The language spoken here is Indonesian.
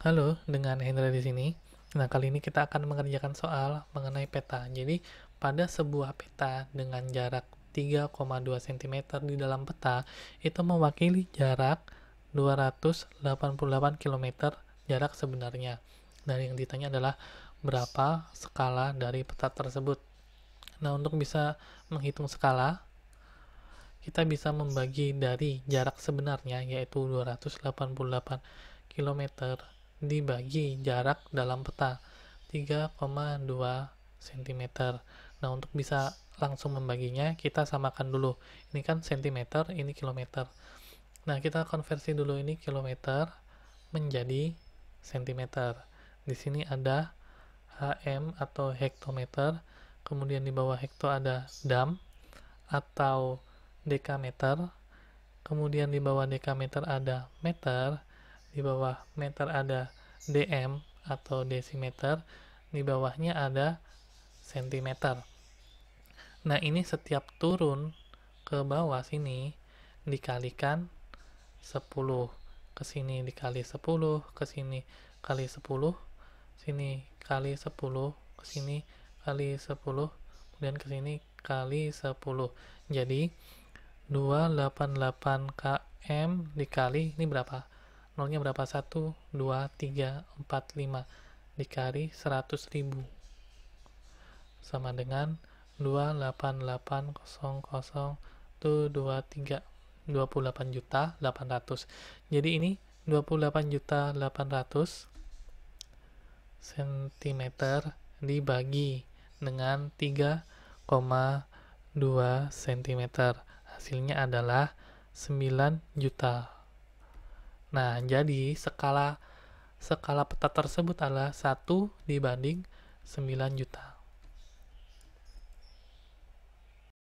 Halo, dengan Hendra di sini. Nah, kali ini kita akan mengerjakan soal mengenai peta. Jadi, pada sebuah peta dengan jarak 3,2 cm di dalam peta, itu mewakili jarak 288 km jarak sebenarnya. Dan yang ditanya adalah berapa skala dari peta tersebut. Nah, untuk bisa menghitung skala, kita bisa membagi dari jarak sebenarnya, yaitu 288 km dibagi jarak dalam peta 3,2 cm. Nah, untuk bisa langsung membaginya, kita samakan dulu. Ini kan cm, ini kilometer. Nah, kita konversi dulu ini kilometer menjadi cm. Di sini ada HM atau hektometer, kemudian di bawah hekto ada dam atau dekameter, kemudian di bawah dekameter ada meter, di bawah meter ada dm atau desimeter, di bawahnya ada sentimeter. Nah, ini setiap turun ke bawah sini dikalikan 10. Ke sini dikali 10, ke sini kali 10, sini kali 10, ke sini kali 10, kemudian ke sini kali 10. Jadi 288 km dikali ini berapa? nolnya berapa? 1, 2, 3, 4, 5 dikali 100 ribu sama dengan 28800 2, 28 juta 800 jadi ini 28 juta 800 cm dibagi dengan 3,2 cm hasilnya adalah 9 juta Nah, jadi skala skala peta tersebut adalah 1 dibanding 9 juta.